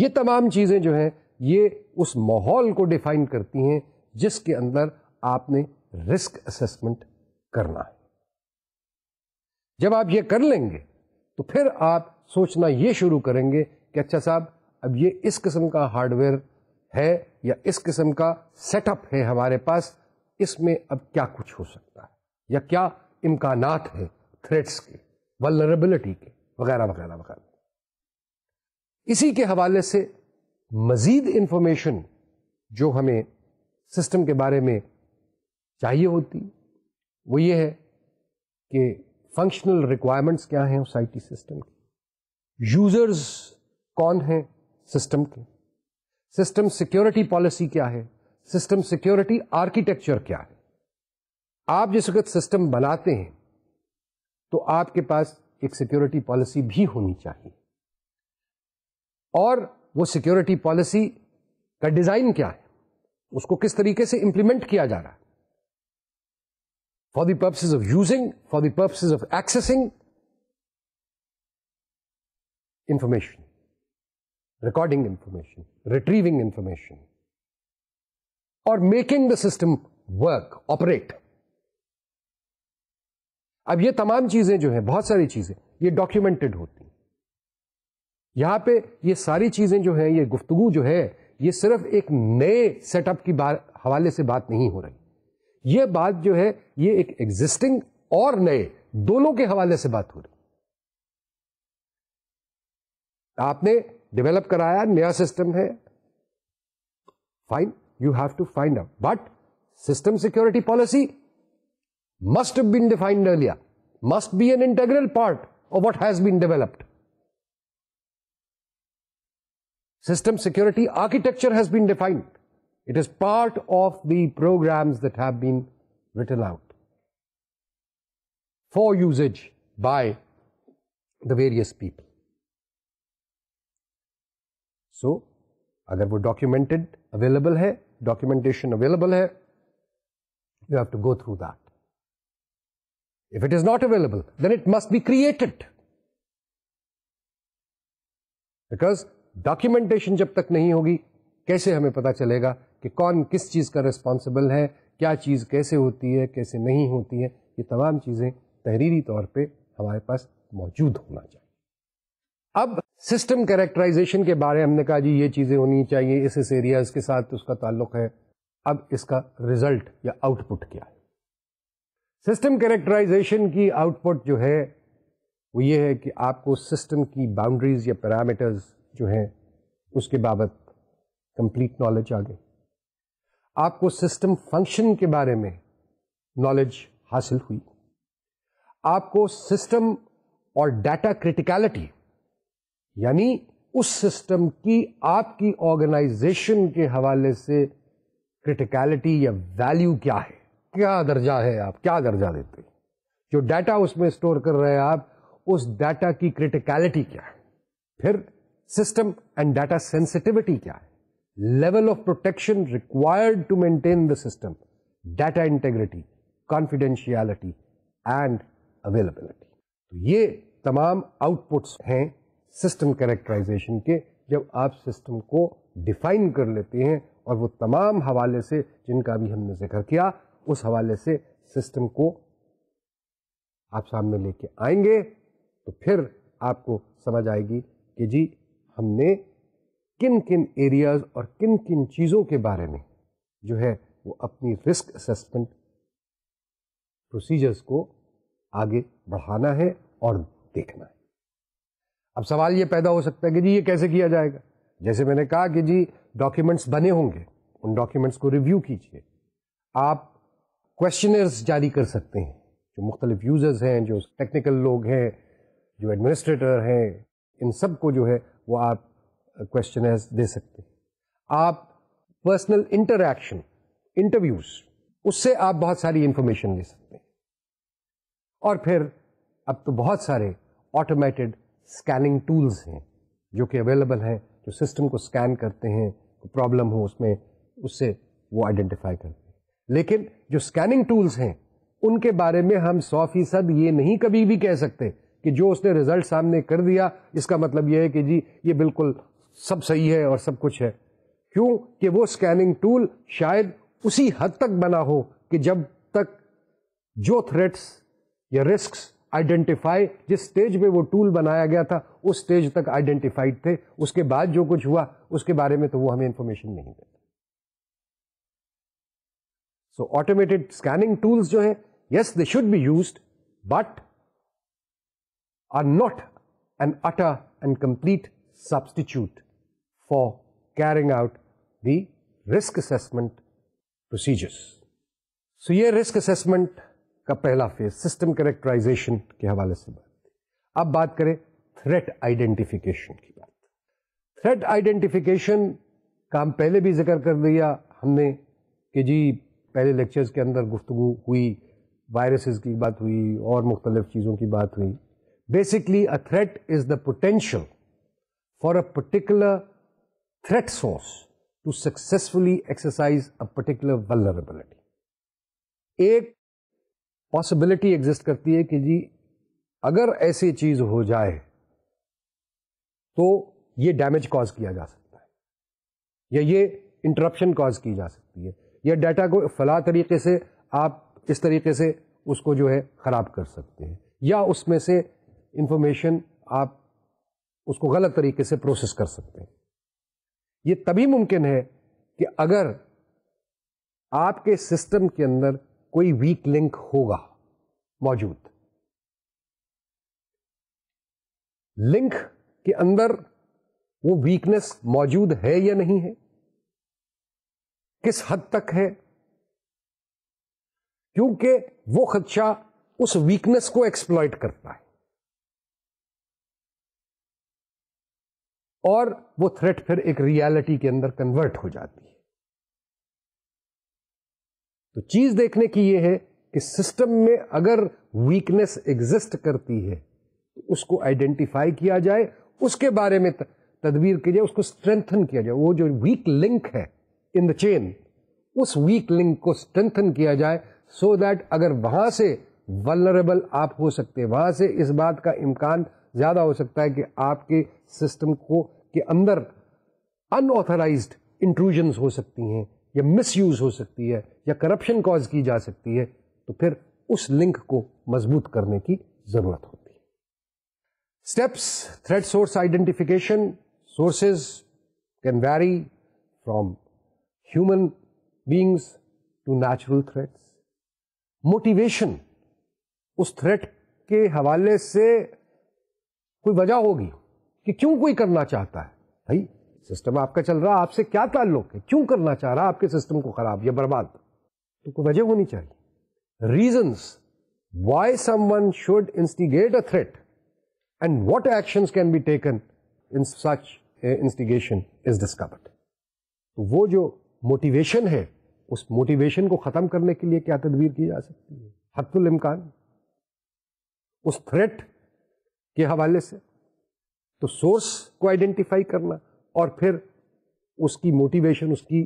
ये तमाम चीजें जो हैं ये उस माहौल को डिफाइन करती हैं जिसके अंदर आपने रिस्क असेसमेंट करना है जब आप ये कर लेंगे तो फिर आप सोचना ये शुरू करेंगे कि अच्छा साहब अब ये इस किस्म का हार्डवेयर है या इस किस्म का सेटअप है हमारे पास इसमें अब क्या कुछ हो सकता है या क्या इम्कान है थ्रेट्स के वलरेबिलिटी के वगैरह वगैरह वगैरह इसी के हवाले से मज़ीद इंफॉर्मेशन जो हमें सिस्टम के बारे में चाहिए होती वो ये है कि फंक्शनल रिक्वायरमेंट्स क्या हैं उस आई टी सिस्टम की यूज़र्स कौन हैं सिस्टम के सिस्टम सिक्योरिटी पॉलिसी क्या है सिस्टम सिक्योरिटी आर्किटेक्चर क्या है आप जिस वक्त सिस्टम बनाते हैं तो आपके पास एक सिक्योरिटी पॉलिसी भी होनी चाहिए और वो सिक्योरिटी पॉलिसी का डिज़ाइन क्या है उसको किस तरीके से इम्प्लीमेंट किया जा रहा है for the purposes of using, for the purposes of accessing information, recording information, retrieving information, or making the system work, operate. اب یہ تمام چیزیں جو ہیں بہت ساری چیزیں یہ ڈاکیومینٹڈ ہوتی ہیں یہاں پہ یہ ساری چیزیں جو ہیں یہ گفتگو جو ہے یہ صرف ایک نئے سیٹ اپ کی حوالے سے بات نہیں ہو رہی ये बात जो है ये एक एग्जिस्टिंग और नए दोनों के हवाले से बात हो रही आपने डेवलप कराया नया सिस्टम है fine you have to find out but system security policy must have been defined earlier, must be an integral part of what has been developed. System security architecture has been defined. It is part of the programs that have been written out for usage by the various people. So, अगर वो documented available है, documentation available है, you have to go through that. If it is not available, then it must be created. Because documentation जब तक नहीं कैसे हमें पता चलेगा कि कौन किस चीज़ का रिस्पॉन्सिबल है क्या चीज़ कैसे होती है कैसे नहीं होती है ये तमाम चीज़ें तहरीरी तौर पर हमारे पास मौजूद होना चाहिए अब सिस्टम कैरेक्टराइजेशन के बारे में हमने कहा जी ये चीज़ें होनी चाहिए इस इस एरियाज के साथ उसका ताल्लुक है अब इसका रिजल्ट या आउटपुट क्या है सिस्टम कैरेक्टराइजेशन की आउटपुट जो है वो ये है कि आपको सिस्टम की बाउंड्रीज या पैरामीटर्स जो हैं उसके बाबत कंप्लीट नॉलेज आ गई आपको सिस्टम फंक्शन के बारे में नॉलेज हासिल हुई आपको सिस्टम और डाटा क्रिटिकलिटी यानी उस सिस्टम की आपकी ऑर्गेनाइजेशन के हवाले से क्रिटिकलिटी या वैल्यू क्या है क्या दर्जा है आप क्या दर्जा देते हैं जो डाटा उसमें स्टोर कर रहे हैं आप उस डाटा की क्रिटिकलिटी क्या है फिर सिस्टम एंड डाटा सेंसिटिविटी क्या है level of protection required to maintain the system, data integrity, confidentiality and availability. तो ये तमाम outputs हैं system characterization के जब आप system को define कर लेते हैं और वो तमाम हवाले से जिनका भी हमने जिक्र किया उस हवाले से सिस्टम को आप सामने लेके आएंगे तो फिर आपको समझ आएगी कि जी हमने किन किन एरियाज और किन किन चीज़ों के बारे में जो है वो अपनी रिस्क असेसमेंट प्रोसीजर्स को आगे बढ़ाना है और देखना है अब सवाल ये पैदा हो सकता है कि जी ये कैसे किया जाएगा जैसे मैंने कहा कि जी डॉक्यूमेंट्स बने होंगे उन डॉक्यूमेंट्स को रिव्यू कीजिए आप क्वेश्चनर्स जारी कर सकते हैं जो मुख्तलिफ यूज़र्स हैं जो टेक्निकल लोग हैं जो एडमिनिस्ट्रेटर हैं इन सब को जो है वो आप क्वेश्चन दे सकते हैं आप पर्सनल इंटरैक्शन इंटरव्यूज उससे आप बहुत सारी इंफॉर्मेशन ले सकते हैं और फिर अब तो बहुत सारे ऑटोमेटेड स्कैनिंग टूल्स हैं जो कि अवेलेबल हैं जो सिस्टम को स्कैन करते हैं प्रॉब्लम हो उसमें उससे वो आइडेंटिफाई करते हैं लेकिन जो स्कैनिंग टूल्स हैं उनके बारे में हम सौ फीसद ये नहीं कभी भी कह सकते कि जो उसने रिजल्ट सामने कर दिया इसका मतलब यह है कि जी ये बिल्कुल सब सही है और सब कुछ है क्यों कि वो स्कैनिंग टूल शायद उसी हद तक बना हो कि जब तक जो थ्रेट्स या रिस्क आइडेंटिफाई जिस स्टेज पे वो टूल बनाया गया था उस स्टेज तक आइडेंटिफाइड थे उसके बाद जो कुछ हुआ उसके बारे में तो वो हमें इंफॉर्मेशन नहीं देता सो ऑटोमेटेड स्कैनिंग टूल्स जो हैं yes they should be used but are not an utter and complete substitute for carrying out the risk assessment procedures. So ये risk assessment का पहला फेज सिस्टम करेक्टराइजेशन के हवाले से बात अब बात करें थ्रेट आइडेंटिफिकेशन की बात थ्रेट आइडेंटिफिकेशन का हम पहले भी जिक्र कर दिया हमने कि जी पहले लेक्चर्स के अंदर गुफ्तु हुई वायरसेस की बात हुई और मुख्तलिफ चीज़ों की बात हुई basically a threat is the potential for a particular threat source to successfully exercise a particular vulnerability. एक पॉसिबिलिटी एग्जिस्ट करती है कि जी अगर ऐसी चीज हो जाए तो ये डैमेज कॉज किया जा सकता है या ये इंटरप्शन कॉज की जा सकती है या डाटा को फला तरीके से आप इस तरीके से उसको जो है ख़राब कर सकते हैं या उसमें से इंफॉर्मेशन आप उसको गलत तरीके से प्रोसेस कर सकते हैं ये तभी मुमकिन है कि अगर आपके सिस्टम के अंदर कोई वीक लिंक होगा मौजूद लिंक के अंदर वो वीकनेस मौजूद है या नहीं है किस हद तक है क्योंकि वो खदशा उस वीकनेस को एक्सप्लॉयट करता है और वो थ्रेट फिर एक रियलिटी के अंदर कन्वर्ट हो जाती है तो चीज देखने की ये है कि सिस्टम में अगर वीकनेस एग्जिस्ट करती है तो उसको आइडेंटिफाई किया जाए उसके बारे में तदबीर की जाए उसको स्ट्रेंथन किया जाए वो जो वीक लिंक है इन द चेन उस वीक लिंक को स्ट्रेंथन किया जाए सो so दैट अगर वहां से वलरेबल आप हो सकते हैं वहां से इस बात का इम्कान ज़्यादा हो सकता है कि आपके सिस्टम को के अंदर अनऑथराइज्ड इंट्रूजन्स हो सकती हैं या मिसयूज़ हो सकती है या करप्शन कॉज की जा सकती है तो फिर उस लिंक को मजबूत करने की ज़रूरत होती है steps threat source identification sources can vary from human beings to natural threat motivation उस थ्रेट के हवाले से कोई वजह होगी कि क्यों कोई करना चाहता है भाई सिस्टम आपका चल रहा है आपसे क्या ताल्लुक है क्यों करना चाह रहा आपके सिस्टम को खराब या बर्बाद तो कोई वजह होनी चाहिए reason why someone should instigate a threat and what actions can be taken in such eh, instigation is discovered. तो वो जो मोटिवेशन है उस मोटिवेशन को खत्म करने के लिए क्या तदबीर की जा सकती है हतुल इम्कान उस थ्रेट के हवाले से तो सोर्स को आइडेंटिफाई करना और फिर उसकी मोटिवेशन उसकी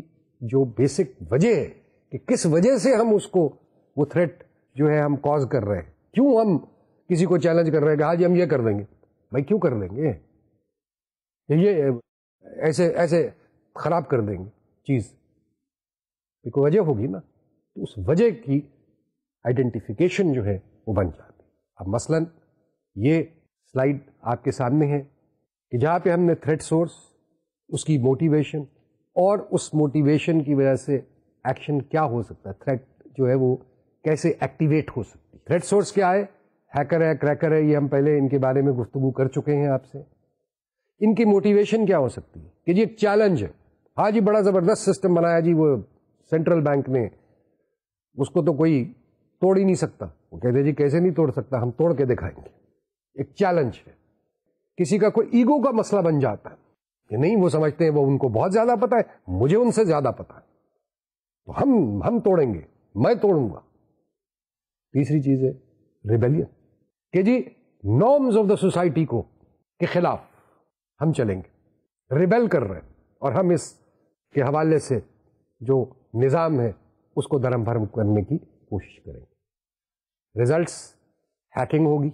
जो बेसिक वजह है कि किस वजह से हम उसको वो थ्रेट जो है हम कॉज कर रहे हैं क्यों हम किसी को चैलेंज कर रहे हैं कि आज हम ये कर देंगे भाई क्यों कर देंगे ये ऐसे ऐसे खराब कर देंगे चीज़ एक वजह होगी ना तो उस वजह की आइडेंटिफिकेशन जो है वो बन जाती अब मसलन ये स्लाइड आपके सामने है कि जहाँ पे हमने थ्रेड सोर्स उसकी मोटिवेशन और उस मोटिवेशन की वजह से एक्शन क्या हो सकता है थ्रेट जो है वो कैसे एक्टिवेट हो सकती है थ्रेड सोर्स क्या है हैकर है क्रैकर है ये हम पहले इनके बारे में गुफ्तु कर चुके हैं आपसे इनकी मोटिवेशन क्या हो सकती है कि जी एक चैलेंज है हाँ जी बड़ा ज़बरदस्त सिस्टम बनाया जी वो सेंट्रल बैंक ने उसको तो कोई तोड़ ही नहीं सकता वो कहते जी कैसे नहीं तोड़ सकता हम तोड़ के दिखाएंगे एक चैलेंज है किसी का कोई ईगो का मसला बन जाता है कि नहीं वो समझते हैं वो उनको बहुत ज्यादा पता है मुझे उनसे ज्यादा पता है तो हम हम तोड़ेंगे मैं तोड़ूंगा तीसरी चीज है रिबेलियन के जी नॉर्म्स ऑफ द सोसाइटी को के खिलाफ हम चलेंगे रिबेल कर रहे हैं और हम इस के हवाले से जो निज़ाम है उसको धर्म भर्म करने की कोशिश करेंगे रिजल्ट हैकिंग होगी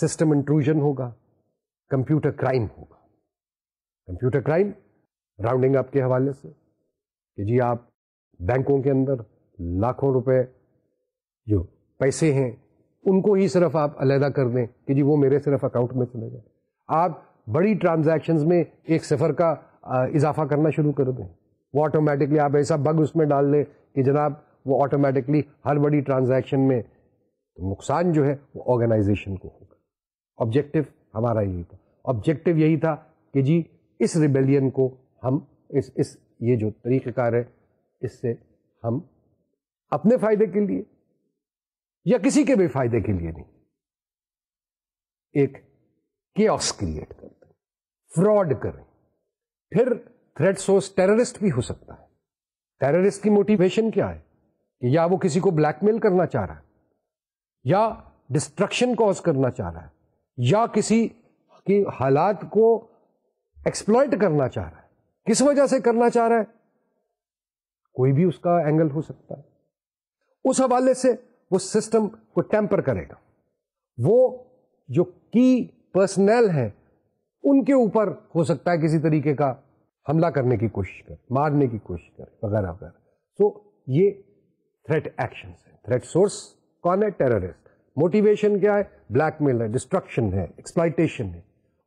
सिस्टम इंट्रूजन होगा कंप्यूटर क्राइम होगा कंप्यूटर क्राइम राउंडिंग अप के हवाले से कि जी आप बैंकों के अंदर लाखों रुपए जो पैसे हैं उनको ही सिर्फ आप अलहदा कर दें कि जी वो मेरे सिर्फ अकाउंट में चले जाए आप बड़ी ट्रांजैक्शंस में एक सिफर का इजाफा करना शुरू कर दें वो ऑटोमेटिकली आप ऐसा बग उसमें डाल दें कि जनाब वो ऑटोमेटिकली हर बड़ी ट्रांजैक्शन में तो नुकसान जो है वो ऑर्गेनाइजेशन को होगा ऑब्जेक्टिव हमारा यही था ऑब्जेक्टिव यही था कि जी इस रिबेलियन को हम इस इस ये जो तरीकेकार है इससे हम अपने फ़ायदे के लिए या किसी के भी फायदे के लिए नहीं एक केस क्रिएट कर दें फ्रॉड करें फिर थ्रेड सोर्स टेररिस्ट भी हो सकता है टेररिस्ट की मोटिवेशन क्या है कि या वो किसी को ब्लैकमेल करना चाह रहा है या डिस्ट्रक्शन कॉज करना चाह रहा है या किसी की हालात को एक्सप्लॉयट करना चाह रहा है किस वजह से करना चाह रहा है कोई भी उसका एंगल हो सकता है उस हवाले से वो सिस्टम को टेम्पर करेगा वो जो की पर्सनल हैं उनके ऊपर हो सकता है किसी तरीके का हमला करने की कोशिश करे मारने की कोशिश करे वगैरह वगैरह तो ये थ्रेट एक्शन है थ्रेट सोर्स कौन है टेररिस्ट मोटिवेशन क्या है ब्लैकमेल है डिस्ट्रक्शन है एक्सप्लाइटेशन है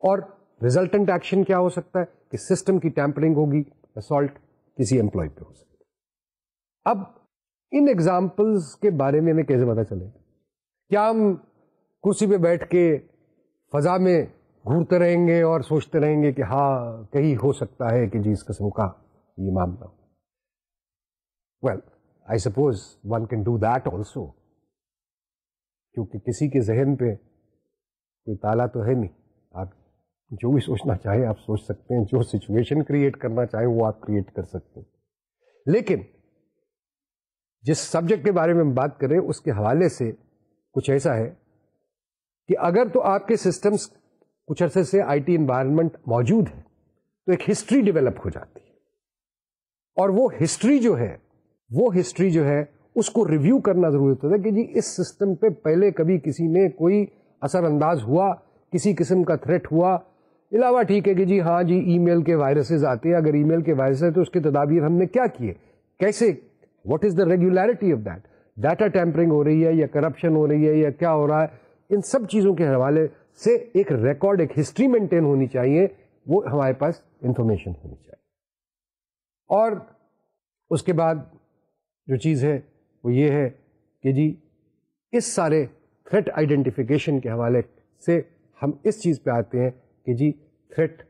और रिजल्टेंट एक्शन क्या हो सकता है कि सिस्टम की टैंपरिंग होगी असॉल्ट किसी एम्प्लॉय पे हो सकता है अब इन एग्जाम्पल्स के बारे में हमें कैसे पता चलेगा क्या हम कुर्सी पे बैठ के फजा में घूरते रहेंगे और सोचते रहेंगे कि हाँ कहीं हो सकता है कि जी इस कस्म का ये मामला well I suppose one can do that also क्योंकि किसी के जहन पे कोई ताला तो है नहीं आप जो भी सोचना चाहे आप सोच सकते हैं जो सिचुएशन क्रिएट करना चाहे वो आप क्रिएट कर सकते हैं लेकिन जिस सब्जेक्ट के बारे में हम बात करें उसके हवाले से कुछ ऐसा है कि अगर तो आपके सिस्टम्स कुछ अरसे से आईटी एनवायरनमेंट मौजूद है तो एक हिस्ट्री डिवेलप हो जाती है और वो हिस्ट्री जो है वो हिस्ट्री जो है उसको रिव्यू करना जरूरत होता था कि जी इस सिस्टम पे पहले कभी किसी ने कोई असरअंदाज हुआ किसी किस्म का थ्रेट हुआ अलावा ठीक है कि जी हाँ जी ईमेल के वायरसेज आते हैं अगर ईमेल के वायरस है तो उसके तदाबीर हमने क्या किए कैसे what is the regularity of that data tampering हो रही है या करप्शन हो रही है या क्या हो रहा है इन सब चीज़ों के हवाले से एक रिकॉर्ड एक हिस्ट्री मेंटेन होनी चाहिए वो हमारे पास इंफॉर्मेशन होनी चाहिए और उसके बाद जो चीज़ है वो ये है कि जी इस सारे थ्रेट आइडेंटिफिकेशन के हवाले से हम इस चीज़ पे आते हैं कि जी थ्रेट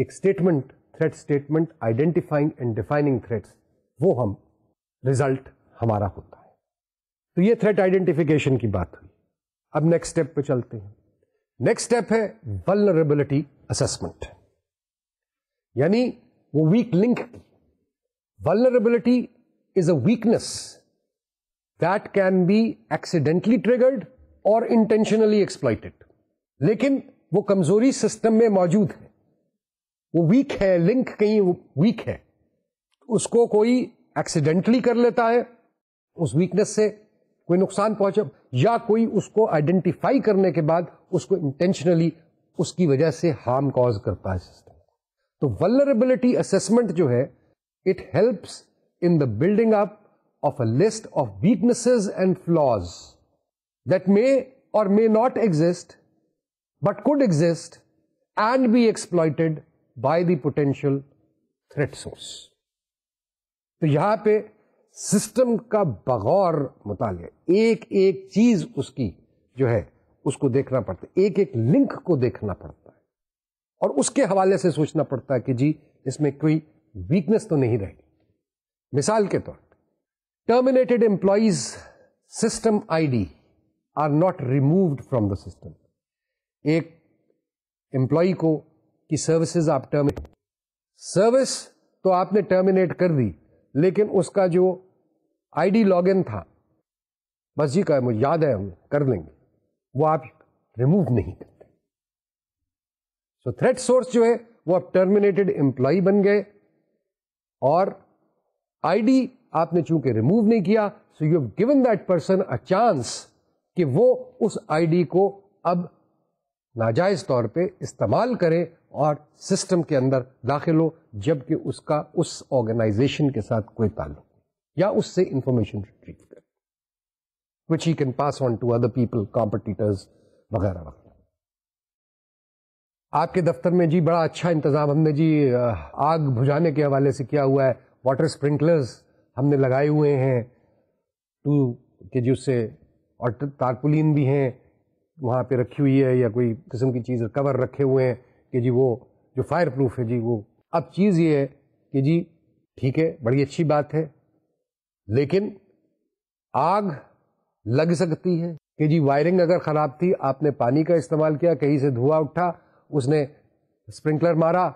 एक statement threat statement identifying and defining threats वो हम रिजल्ट हमारा होता है तो ये थ्रेट आइडेंटिफिकेशन की बात हुई अब नेक्स्ट स्टेप पे चलते हैं नेक्स्ट स्टेप है वलनरेबिलिटी असेसमेंट यानी वो वीक लिंक की vulnerability is a weakness that can be accidentally triggered और इंटेंशनली एक्सप्लाइटेड लेकिन वो कमजोरी सिस्टम में मौजूद है वो वीक है लिंक कहीं वीक है उसको कोई एक्सीडेंटली कर लेता है उस वीकनेस से कोई नुकसान पहुंचे या कोई उसको आइडेंटिफाई करने के बाद उसको इंटेंशनली उसकी वजह से हार्म कॉज करता है सिस्टम तो वलरेबिलिटी असेसमेंट जो है it helps in the building up of a list of weaknesses and flaws that may or may not exist but could exist and be exploited by the potential threat source. तो यहां पे system का बगौर मुताल एक एक चीज उसकी जो है उसको देखना पड़ता है एक एक लिंक को देखना पड़ता है और उसके हवाले से सोचना पड़ता है कि जी इसमें कोई वीकनेस तो नहीं रहेगी मिसाल के तौर terminated employees system id are not removed from the system एक एम्प्लॉय को की सर्विसेज आप टर्मिनेट सर्विस तो आपने टर्मिनेट कर दी लेकिन उसका जो आईडी लॉगिन था बस जी का मुझे याद है हम कर लेंगे वो आप रिमूव नहीं करते सो थ्रेट सोर्स जो है वो अब टर्मिनेटेड एम्प्लॉय बन गए और आईडी आपने चूंकि रिमूव नहीं किया so you have given that person a chance कि वो उस आईडी को अब नाजायज तौर पे इस्तेमाल करे और सिस्टम के अंदर दाखिल हो जबकि उसका उस ऑर्गेनाइजेशन के साथ कोई ताल्लुक या उससे इंफॉर्मेशन रिट्रीव करे which he can pass on to other people competitors वगैरह वगैरह आपके दफ्तर में जी बड़ा अच्छा इंतजाम हमने जी आग बुझाने के हवाले से किया हुआ है वाटर स्प्रिंकलर्स हमने लगाए हुए हैं टू के जी उससे और तारपुलिन भी हैं वहाँ पे रखी हुई है या कोई किस्म की चीज़ कवर रखे हुए हैं कि जी वो जो फायर प्रूफ है जी वो अब चीज़ ये है कि जी ठीक है बड़ी अच्छी बात है लेकिन आग लग सकती है कि जी वायरिंग अगर ख़राब थी आपने पानी का इस्तेमाल किया कहीं से धुआं उठा उसने स्प्रिंकलर मारा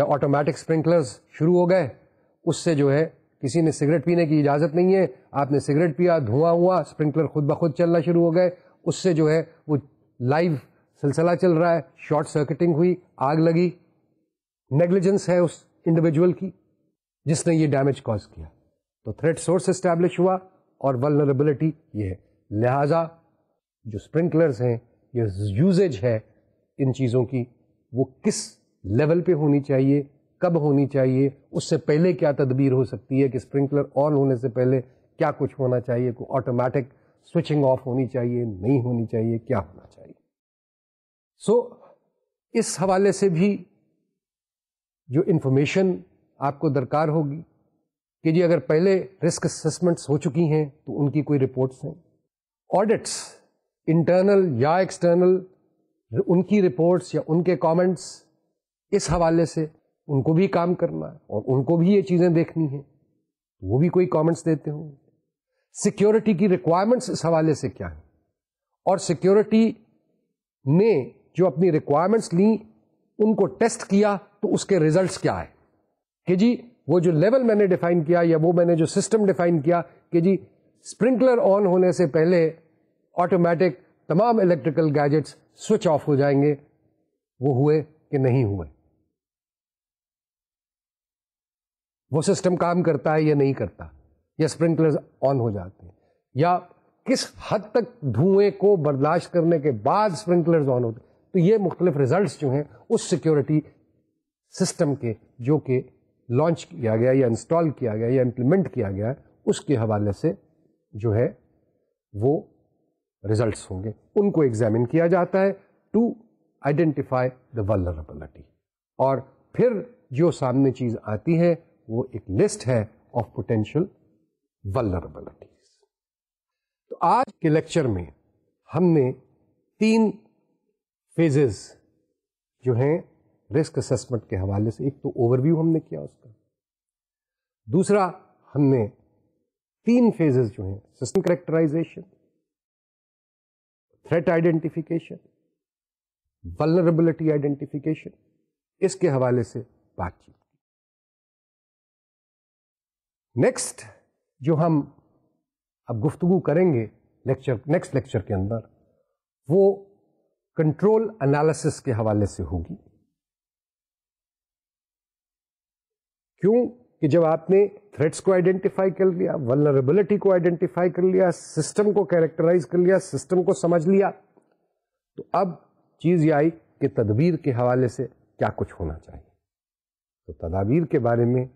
या ऑटोमेटिक स्प्रिंकलर्स शुरू हो गए उससे जो है किसी ने सिगरेट पीने की इजाज़त नहीं है आपने सिगरेट पिया धुआं हुआ स्प्रिंकलर खुद ब खुद चलना शुरू हो गए उससे जो है वो लाइव सिलसिला चल रहा है शॉर्ट सर्किटिंग हुई आग लगी नेग्लिजेंस है उस इंडिविजुअल की जिसने ये डैमेज कॉज किया तो थ्रेट सोर्स इस्टेब्लिश हुआ और वलनरेबिलिटी ये है लिहाजा जो स्प्रिंकलर्स हैं ये यूजेज है इन चीज़ों की वो किस लेवल पे होनी चाहिए कब होनी चाहिए उससे पहले क्या तदबीर हो सकती है कि स्प्रिंकलर ऑन होने से पहले क्या कुछ होना चाहिए को ऑटोमेटिक स्विचिंग ऑफ होनी चाहिए नहीं होनी चाहिए क्या होना चाहिए सो so, इस हवाले से भी जो इन्फॉर्मेशन आपको दरकार होगी कि जी अगर पहले रिस्क असेसमेंट्स हो चुकी हैं तो उनकी कोई रिपोर्ट्स हैं ऑडिट्स इंटरनल या एक्सटर्नल उनकी रिपोर्ट्स या उनके कमेंट्स इस हवाले से उनको भी काम करना है और उनको भी ये चीज़ें देखनी है तो वो भी कोई कमेंट्स देते होंगे सिक्योरिटी की रिक्वायरमेंट्स इस हवाले से क्या है और सिक्योरिटी ने जो अपनी रिक्वायरमेंट्स ली उनको टेस्ट किया तो उसके रिजल्ट्स क्या है कि जी वो जो लेवल मैंने डिफाइन किया या वो मैंने जो सिस्टम डिफाइन किया कि जी स्प्रिंकलर ऑन होने से पहले ऑटोमेटिक तमाम इलेक्ट्रिकल गैजेट्स स्विच ऑफ हो जाएंगे वो हुए कि नहीं हुए वो सिस्टम काम करता है या नहीं करता या स्प्रिंकलर्स ऑन हो जाते हैं या किस हद तक धुएं को बर्दाश्त करने के बाद स्प्रिंकलर्स ऑन होते तो ये मुख्तलिफ रिजल्ट जो हैं उस सिक्योरिटी सिस्टम के जो कि लॉन्च किया गया या इंस्टॉल किया गया या इम्प्लीमेंट किया गया उसके हवाले से जो है वो रिजल्ट होंगे उनको एग्जामिन किया जाता है टू आइडेंटिफाई द और फिर जो सामने चीज़ आती है वो एक लिस्ट है ऑफ पोटेंशियल वल्लरबिलिटीज तो आज के लेक्चर में हमने तीन फेजेस जो हैं रिस्क असेसमेंट के हवाले से एक तो ओवरव्यू हमने किया उसका दूसरा हमने तीन फेजेस जो हैं system characterization threat identification vulnerability identification इसके हवाले से बातचीत नेक्स्ट जो हम अब गुफ्तु करेंगे लेक्चर नेक्स्ट लेक्चर के अंदर वो कंट्रोल एनालिसिस के हवाले से होगी क्यों कि जब आपने थ्रेट्स को आइडेंटिफाई कर लिया वनरेबिलिटी को आइडेंटिफाई कर लिया सिस्टम को कैरेक्टराइज कर लिया सिस्टम को समझ लिया तो अब चीज़ ये आई कि तदबीर के हवाले से क्या कुछ होना चाहिए तो तदाबीर के बारे में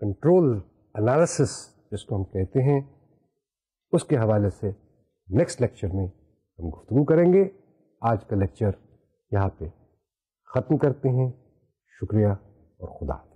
कंट्रोल एनालिसिस जिसको हम कहते हैं उसके हवाले से नेक्स्ट लेक्चर में हम गुफ्तु करेंगे आज का लेक्चर यहाँ पे ख़त्म करते हैं शुक्रिया और खुदा